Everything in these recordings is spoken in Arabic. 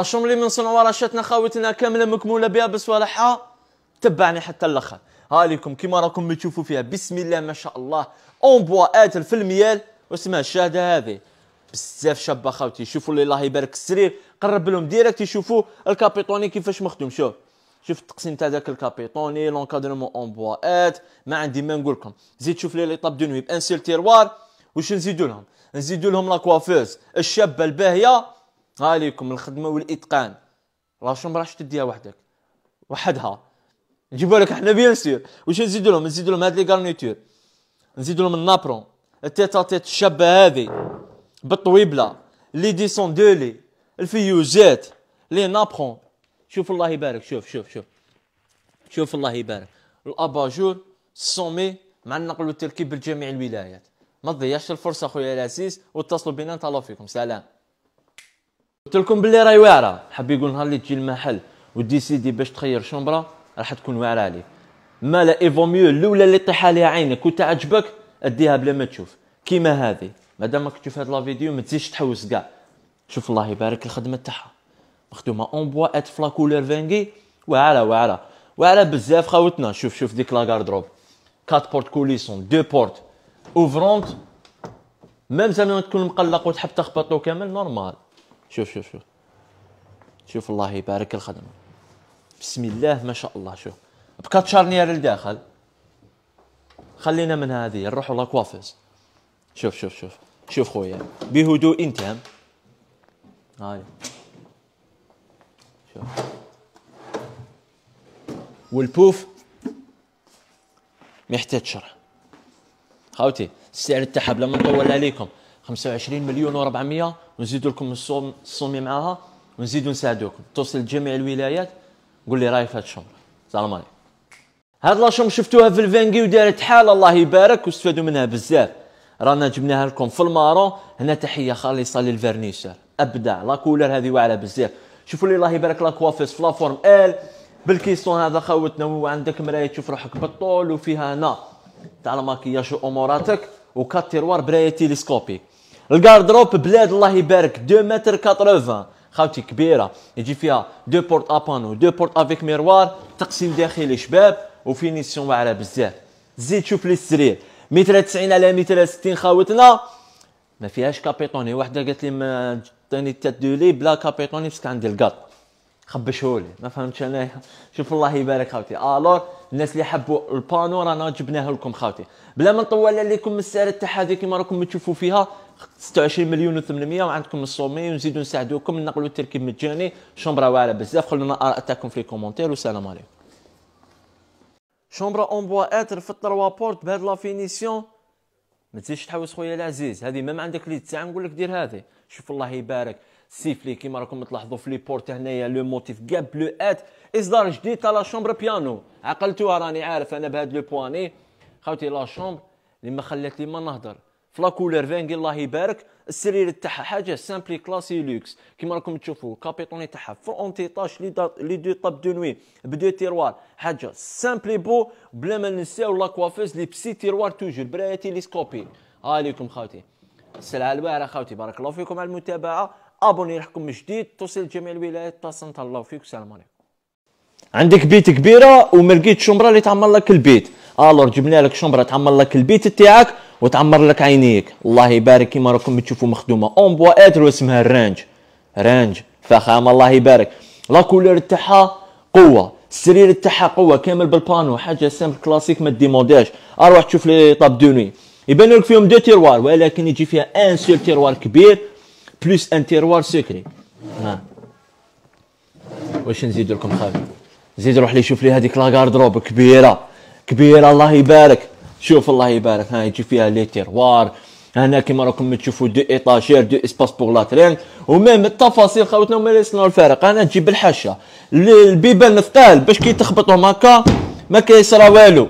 شوم اللي من صنعوا ورشتنا خاوتنا كامله مكموله بها بصوالحها تبعني حتى الاخر ها لكم كيما راكم تشوفوا فيها بسم الله ما شاء الله اون بواات في الميال واسمها الشهاده هذه بزاف شابه خاوتي شوفوا اللي الله يبارك السرير قرب لهم ديريكت يشوفوا الكابيطوني كيفاش مخدوم شوف شوف التقسيم تاع ذاك الكابيطوني لونكادرمون اون بواات ما عندي ما نقول لكم زيد شوف لي ليطاب دو نوي بان سيل تيروار واش نزيدوا لهم نزيدوا لهم لاكوافوز الشابه الباهيه غاليكم الخدمه والاتقان لا شوم راح تديها وحدك وحدها نجيبها لك حنا بيان سير واش نزيد لهم نزيد لهم هاد لي غارنيتور نزيد لهم النابرون التيتا تيت الشابه هذه بالطويبله لي ديسون دولي الفيوزات لي نابرون شوف الله يبارك شوف شوف شوف شوف الله يبارك الاباجور السومي مع النقل والتركيب بجميع الولايات ما تضيعش الفرصه خويا العزيز واتصلوا بنا نتهلاو فيكم سلام قلت لكم باللي راهي واعره حاب يقول نهار اللي تجي المحل وديسيدي باش تخير شومبرا راح تكون واعره عليك ما لا ايفو ميو الاولى اللي طيح عليها عينك وتعجبك اديها بلا ما تشوف كيما هذه مادام راك تشوف هاد لا فيديو ما تزيدش تحوس كاع شوف الله يبارك الخدمه تاعها مخدومه اون بوا ات فلا كولور فانغي واعره واعره واعره بزاف خاوتنا شوف شوف ديك لا غاردروب كات بورت كوليسون دو بورت اوفرونت ميم زعما تكون مقلق وتحب تخبطو كامل نورمال شوف شوف شوف شوف الله يبارك الخدمه بسم الله ما شاء الله شوف بكات شارنيير لداخل خلينا من هذه نروحوا كوافز شوف شوف شوف شوف خويا بهدوء انتهى هاي شوف والبوف محتاج شرح خاوتي السعر تاعها بلا ما نطول عليكم 25 مليون و400 ونزيد لكم الصوم الصومي معاها ونزيدوا نساعدوكم توصل لجميع الولايات قول لي رايك في هذا الشمر السلام عليكم هاد لاشوم شفتوها في الفانكي ودارت حال الله يبارك واستفادوا منها بزاف رانا جبناها لكم في المارون هنا تحيه خالصه للفرنيسر ابدع لا كولر هذه واعره بزاف شوفوا لي الله يبارك لا كوافيس في لافورم ال بالكيسون هذا خوتنا وعندك مرايه تشوف روحك بالطول وفيها هنا تاع الماكياج واموراتك وكات تيروار برايه تيليسكوبي الكاردروب بلاد الله يبارك 2 متر 80 خاوتي كبيره يجي فيها دو بورت ابانو دو بورت افيك ميروار تقسيم داخلي شباب وفينيسيون واعره بزاف زيد شوف لي السرير متر 90 على متر 60 خاوتنا ما فيهاش كابيتوني وحده قالت لي ما تاني تات دو لي بلا كابيتوني باسكو عندي القط خبشولي ما فهمتش انا شوف الله يبارك خاوتي الور آه، الناس اللي حبوا البانو رانا جبناه لكم خاوتي بلا ما نطول عليكم السعر تاعها هذه كما راكم تشوفوا فيها 26 مليون و800 وعندكم الصومي ونزيدو نساعدوكم نقلوا التركيب مجاني شومبرا واعره بزاف خلونا الاراء تاعكم في الكومونتير والسلام عليكم شومبرا اون بوا اتر في التروا بورت بهاد لافينيسيون ما تزيدش تحوس خويا العزيز هذه مام عندك لي تاع نقول لك دير هذه شوف الله يبارك سيفلي كيما راكم تلاحظوا في لي بورت هنايا لو موتيف جاب بلو ات اصدار جديد تاع لا شومبر بيانو عقلتوها راني عارف انا بهاد لو بواني خاوتي لا شومبر اللي ما خلات لي ما نهضر فلا كولور فانغي الله يبارك السرير تاعها حاجه سامبلي كلاسي لوكس كيما راكم تشوفوا الكابيتوني تاعها فون طاش لي لي دو طاب دو نوي بدو تيروار حاجه سامبلي بو بلا ما ننساو لا كوافيز لي بسي تيروار توجور براياتي لي سكوبي عليكم خاوتي السلعه الواعره خاوتي بارك الله فيكم على المتابعه ابوني لحكم جديد توصل جميع الولايات تواصل الله فيك السلام عليكم عندك بيت كبيره وما لقيت شمره اللي تعمر لك البيت الور جبنا لك شمره تعمر لك البيت تاعك وتعمر لك عينيك الله يبارك كيما راكم تشوفوا مخدومه اون إتر واسمها الرانج رانج فخامه الله يبارك لا كولور تاعها قوه السرير تاعها قوه كامل بالبانو حاجه سامبل كلاسيك ما ديمونداش اروح تشوف لي طاب دوني يبان لك فيهم دو تيروار ولكن يجي فيها ان سول تيروار كبير بلس ان تيروار سكري ها واش نزيد لكم خالد زيد روح لي شوف لي هذيك لاكاردروب كبيره كبيره الله يبارك شوف الله يبارك ها يجي فيها لي تيروار هنا كيما راكم تشوفوا دو ايطاجير دو اسباس بوغ لاترين ومام التفاصيل خوتنا هما اللي صنعوا الفارق انا تجيب الحاشه البيبان الثقال باش كي تخبطهم هكا ما كيصرا والو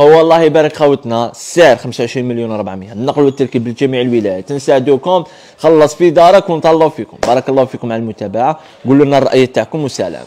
هو الله يبارك خاوتنا السعر 25 مليون و 400 النقل والتركيب لجميع الولايات نساعدوكم خلص في دارك ونطلع فيكم بارك الله فيكم على المتابعه قولوا لنا الراي تاعكم وسلام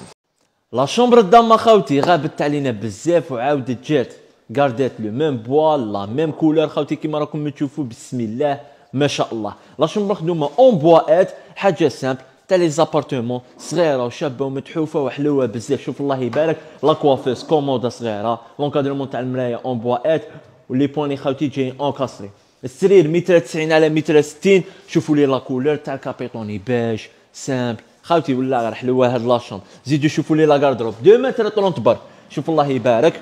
لا شومبر الضامة خاوتي غابت علينا بزاف وعاودت جات قاردات لو ميم بوا لا ميم كولور خاوتي كيما راكم تشوفوا بسم الله ما شاء الله لا شومبر خدومه اون ات حاجه سامبل تاع لي زابارتومون صغيره وشابه ومتحوفه وحلوه بزاف شوف الله يبارك كوافيس كومودا صغيره لونكادرمون تاع المرايه اون ات ولي بواني خاوتي جايين اونكاسري السرير متر 90 على متر 60 شوفوا لي لا كولور تاع الكابيتوني بيج سامبل خاوتي ولا غير حلوه هاد لاشون زيدو شوفوا لي لا كاردروب 2 متر 30 بر شوف الله يبارك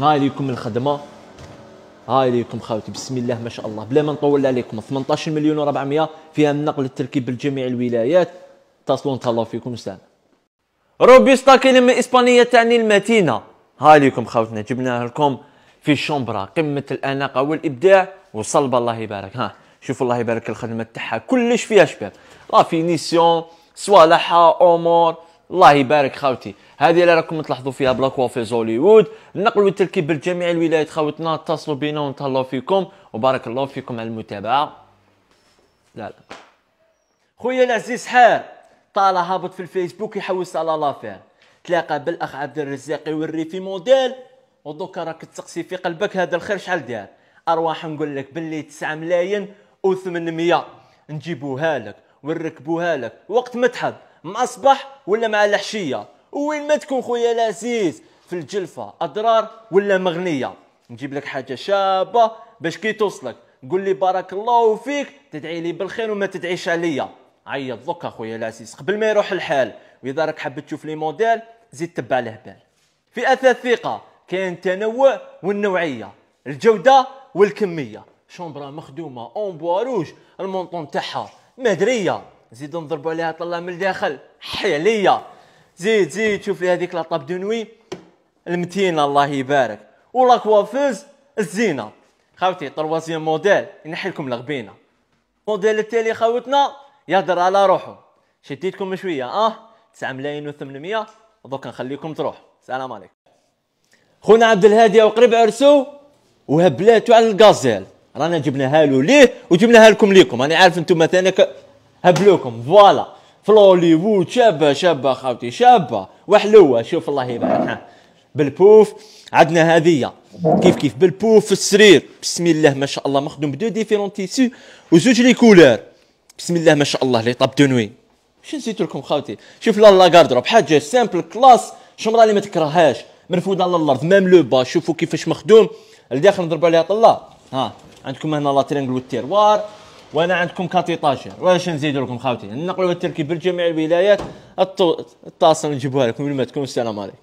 هاي ليكم الخدمه هاي ليكم خاوتي بسم الله ما شاء الله بلا ما نطول عليكم 18 مليون و400 فيها النقل التركيب بالجميع الولايات اتصلوا ان فيكم سلام روبيستا كلمة إسبانية تعني المتينة ها ليكم خوتنا جبناها لكم في الشومبرا قمة الأناقة والإبداع وصلب الله يبارك ها شوفوا الله يبارك الخدمة تاعها كلش فيها شباب لا فينيسيون صوالحها أمور الله يبارك خوتي هذه اللي راكم تلاحظوا فيها بلاكوا في زوليوود النقل والتركيب بجميع الولايات خوتنا اتصلوا بنا ونتهلاو فيكم وبارك الله فيكم على المتابعه لا لا خويا العزيز حار طالع هابط في الفيسبوك يحوس على لافير تلاقى بالاخ عبد الرزاق يوري في موديل ودوكا راك تسقسي في قلبك هذا الخير شحال دار ارواح نقول لك باللي 9 ملايين و800 نجيبوها لك ونركبوها لك وقت ما تحب مع الصباح ولا مع العشيه وين ما تكون خويا العزيز في الجلفه اضرار ولا مغنيه نجيب لك حاجه شابه باش كي توصلك قول لي بارك الله فيك تدعي لي بالخير وما تدعيش عليا عيط دوكا خويا العزيز قبل ما يروح الحال واذا راك حاب تشوف لي موديل زيد تبع له بال اثاث ثقه كاين التنوع والنوعيه الجوده والكميه شومبرا مخدومه اون بوا روج المونطون تاعها مدريه زيد نضربوا عليها طلع من الداخل حي زيد زيد شوف لي هذيك لاطاب دونوي المتينه الله يبارك ولا كوافيز الزينه خاوتي طروازيام موديل ينحي لكم الغبينه موديل التالي خاوتنا يهدر على روحه شديتكم شويه اه 9 ملايين و800 دوك نخليكم تروح السلام عليكم خونا عبد الهادي وقريب عرسو وهبلاتو على الغازيل رانا جبناها له ليه وجبناها لكم ليكم انا عارف انتم مثلا هبلوكم فوالا في هوليوود شابه شابه خاوتي شابه وحلوه شوف الله يبارك بالبوف عندنا هذه كيف كيف بالبوف في السرير بسم الله ما شاء الله مخدوم بدو ديفيرون تيسي وزوج لي كولار بسم الله ما شاء الله لي طاب دو نوي واش نسيت لكم خاوتي شوف لا بحال بحاجه سامبل كلاس شمره اللي ما تكرههاش مرفوده على الارض ميم لو با شوفوا كيفاش مخدوم لداخل نضربوا عليها طلا ها عندكم هنا لا ترينغل والتيروار وانا عندكم كاتيطاجير واش نزيد لكم خاوتي النقل التركي بالجميع الولايات الطاسه نجيبوها لكم قبل ما تكون السلام عليكم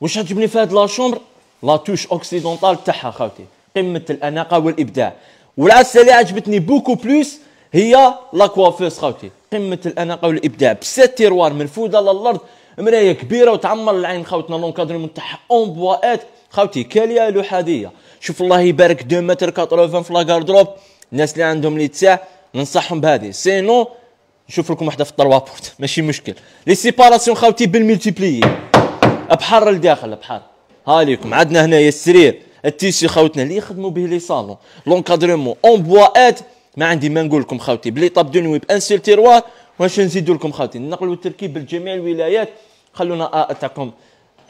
واش عجبني في هاد لا شومبر لا توش اوكسيدونتال تاعها خاوتي قمه الاناقه والابداع والعسل اللي عجبتني بوكو بلوس هي لا كوافيس خاوتي قمه الاناقه والابداع بسات تيروار من منفوذه للارض مرايه كبيره وتعمر العين خاوتنا لونكادرمون تاعها اون بوات خاوتي كاليه لحاديه شوف الله يبارك 2 متر 80 في لاكاردروب الناس اللي عندهم لي تساع ننصحهم بهذه سينو نشوف لكم وحده في الطروا بورت ماشي مشكل لي سيباراسيون خاوتي بالملتيبلي بحر لداخل بحر ها ليكم عندنا هنايا السرير التيسي خاوتنا اللي يخدموا به لي صالون لونكادرمون اون ات ما عندي ما نقول لكم خاوتي بلي طاب نوي بان سيل تيروار واش نزيد لكم خاوتي نقلوا التركيب لجميع الولايات خلونا آه تاعكم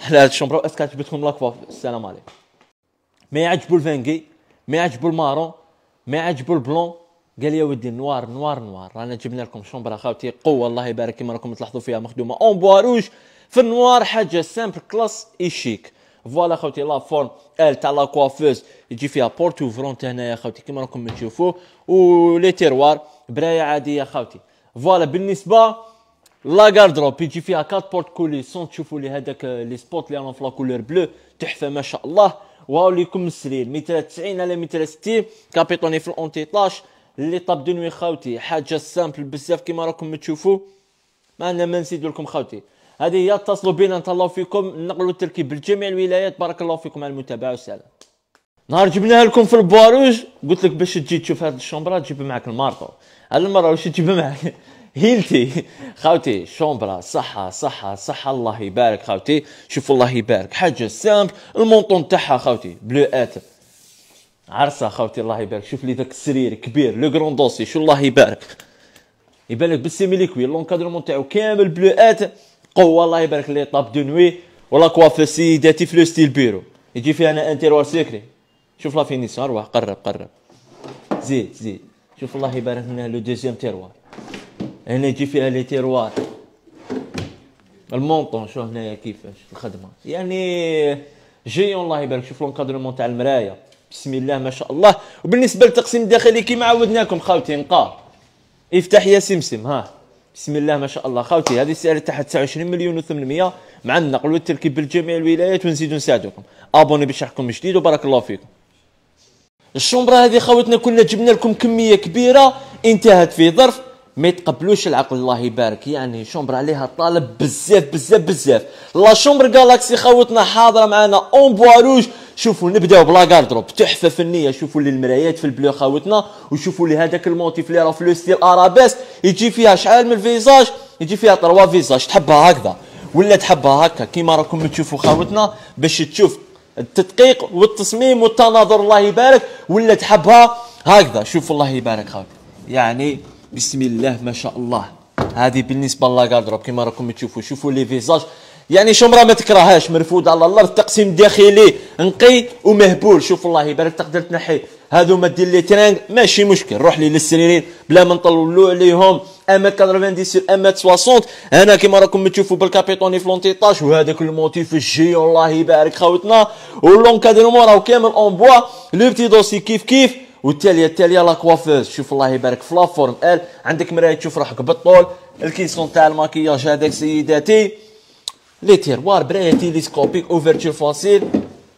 على هاد الشومبرو اسكو عجبتكم لاكوا السلام عليكم ما يعجبو الفانكي ما يعجبو المارون ما يعجبو البلون قال يا ودي نوار نوار نوار رانا جبنا لكم شومبرا خاوتي قوه الله يبارك كيما راكم تلاحظوا فيها مخدومه اون بواروج في النوار حاجه سامبل كلاس اي شيك فوالا خوتي لا فورم ال تاع لا كوافوز يجي فيها بورت اوفرونت هنايا خوتي كيما راكم تشوفوا و لي تيروار برايه عاديه خوتي فوالا بالنسبه لا غاردروب يجي فيها 4 بورت كولي سون تشوفوا لي هذاك لي سبوت لي راهم في لا كولور بلو تحفه ما شاء الله واو ليكم السرير متر 90 على متر 60 كابيتوني في الاونتي طاش لي طاب نوي خوتي حاجه سامبل بزاف كيما راكم تشوفوا ما انا ما نزيد لكم خوتي هذه هي اتصلوا بنا ان الله فيكم نقلوا التركيب لجميع الولايات بارك الله فيكم على المتابعه وسلام نهار جبناها لكم في البواروج قلت لك باش تجي تشوف هذه الشومبرا تجيب معك المارطو هذه المره واش تجيب معك هيلتي خاوتي شومبرا صحة صحة صحة الله يبارك خاوتي شوف الله يبارك حاجة سامبل المونطون تاعها خاوتي بلو اتر عرسة خاوتي الله يبارك شوف لي ذاك السرير كبير لو كرون دوسي شو الله يبارك يبان لك بالسيميليكوي لونكادرمون تاعو كامل بلو اتر قوه الله يبارك لي طاب دو نوي ولا كوافير سيداتي في لو ستيل بيرو يجي فيها انا انتيروار سيكري شوف لا فينيسيون روح قرب قرب زيد زيد شوف الله يبارك لنا لو دوزيام تيروار هنا يجي فيها لي تيروار المونطون شوف هنايا كيفاش الخدمه يعني جي الله يبارك شوف لونكادرومون تاع المرايا بسم الله ما شاء الله وبالنسبه للتقسيم الداخلي كيما عودناكم خاوتي نقا افتح يا سمسم ها بسم الله ما شاء الله خاوتي هذه السعر تاعها 29 مليون و800 مع النقل والتركيب بالجميع الولايات ونزيدو نساعدوكم ابوني بشرحكم جديد وبارك الله فيكم الشومبرا هذه خاوتنا كنا جبنا لكم كميه كبيره انتهت في ظرف ما يتقبلوش العقل الله يبارك يعني شومبرا عليها طالب بزاف بزاف بزاف لا شومبر جالاكسي خاوتنا حاضره معنا اون بواروج شوفوا نبداو بلا كاردروب تحفه فنيه شوفوا لي المرايات في البلو خاوتنا وشوفوا لي هذاك الموتيف اللي راه في لو ستيل ارابيس يجي فيها شحال من فيزاج يجي فيها طروا فيزاج تحبها هكذا ولا تحبها هكا كيما راكم تشوفوا خاوتنا باش تشوف التدقيق والتصميم والتناظر الله يبارك ولا تحبها هكذا شوف الله يبارك خاوت يعني بسم الله ما شاء الله هذه بالنسبه لاكاردروب كيما راكم تشوفوا شوفوا لي فيزاج يعني شمره ما تكرهاش مرفوده على الارض تقسيم داخلي نقي ومهبول شوف الله يبارك تقدر تنحي هذو ما دير لي ترانك ماشي مشكل روح لي للسريرين بلا ما نطلوا عليهم اما 90 سير اما 60 هنا كيما راكم تشوفوا بالكابيتوني فلونتيطاج وهذاك الموتيف الجي الله يبارك خاوتنا والونكادرمون راهو كامل اون بوا لو بتي دوسي كيف كيف والتاليه التاليه لا شوف الله يبارك في لافورم ال عندك مرايه تشوف روحك بالطول الكيسون تاع الماكياج هذاك سيداتي لي تيروار براي تيليسكوبيك اوفرتور فاسيل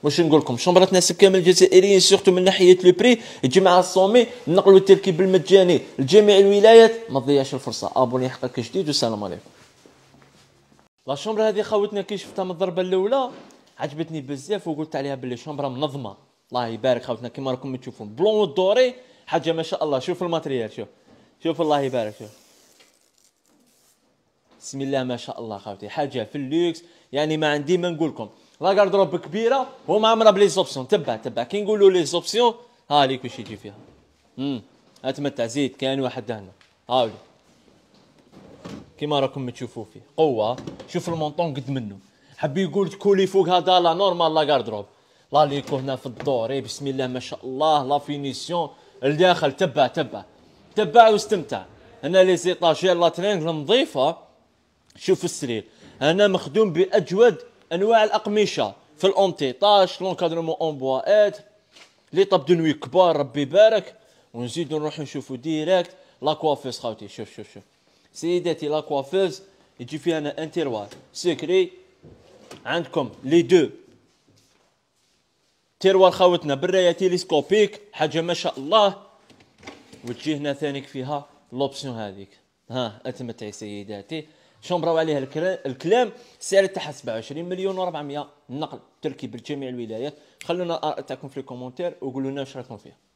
واش نقول لكم شومبرا تناسب كامل الجزائريين سورتو من ناحيه لو بري الجماعه الصومي نقلوا التركيب المجاني لجميع الولايات ما تضيعش الفرصه ابوني حقك جديد والسلام عليكم لا شومبرا هذه خاوتنا كي شفتها من الضربه الاولى عجبتني بزاف وقلت عليها باللي شومبر منظمه الله يبارك خاوتنا كيما راكم تشوفون بلون دوري حاجه ما شاء الله شوف الماتريال شوف شوف الله يبارك شوف بسم الله ما شاء الله خاوتي حاجه في اللوكس يعني ما عندي ما نقول لكم لا غاردروب كبيره وما عمره بلي زوبسيون تبع تبع كي نقولوا لي زوبسيون ها لي كلشي يجي فيها امم اتمتع زيد كاين واحد هنا هاولي كيما راكم تشوفوا فيه قوه شوف المونطون قد منه حبي يقول كولي فوق هذا لا نورمال لا غاردروب لا ليكو هنا في الدور إيه بسم الله ما شاء الله لا فينيسيون الداخل تبع تبع تبع واستمتع هنا لي زيطاجير لا ترينغل نظيفه شوف السرير هنا مخدوم باجود انواع الاقمشه في الاونتيطاج لونكادرمون اون بواات لي طاب دو نوي كبار ربي يبارك ونزيدو نروحو نشوفو ديريكت لا كوافيز خاوتي شوف شوف شوف سيداتي لا كوافيز يجي فيها انا ان تيروار سكري عندكم لي دو تيروار خاوتنا برايه تيليسكوبيك حاجه ما شاء الله وتجي هنا ثانيك فيها لوبسيون هذيك ها اتمتعي سيداتي شمبراو عليها الكلام السعر تاعها 27 مليون و400 نقل تركي لجميع الولايات خلونا ارائكم في الكومنتير وقولوا لنا واش راكم فيها